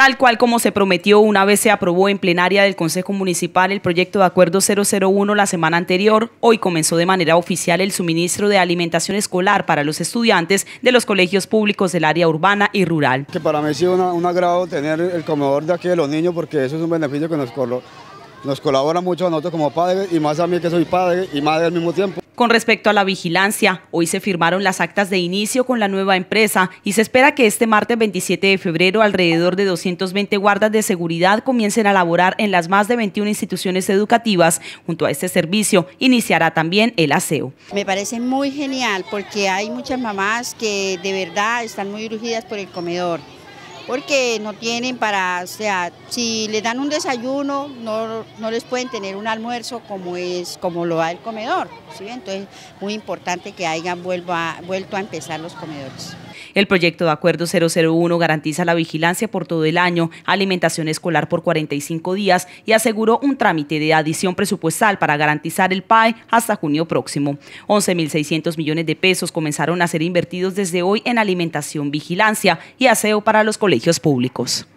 tal cual como se prometió una vez se aprobó en plenaria del Consejo Municipal el proyecto de acuerdo 001 la semana anterior, hoy comenzó de manera oficial el suministro de alimentación escolar para los estudiantes de los colegios públicos del área urbana y rural. Que para mí ha sido un agrado tener el comedor de aquí de los niños porque eso es un beneficio que nos, nos colabora mucho a nosotros como padres y más a mí que soy padre y madre al mismo tiempo. Con respecto a la vigilancia, hoy se firmaron las actas de inicio con la nueva empresa y se espera que este martes 27 de febrero alrededor de 220 guardas de seguridad comiencen a laborar en las más de 21 instituciones educativas. Junto a este servicio iniciará también el aseo. Me parece muy genial porque hay muchas mamás que de verdad están muy urgidas por el comedor porque no tienen para, o sea, si les dan un desayuno, no, les pueden tener un almuerzo como es, como lo da el comedor, ¿sí? Entonces, muy importante que hayan vuelto a empezar los comedores. El proyecto de acuerdo 001 garantiza la vigilancia por todo el año, alimentación escolar por 45 días y aseguró un trámite de adición presupuestal para garantizar el PAE hasta junio próximo. 11.600 millones de pesos comenzaron a ser invertidos desde hoy en alimentación, vigilancia y aseo para los colegios públicos.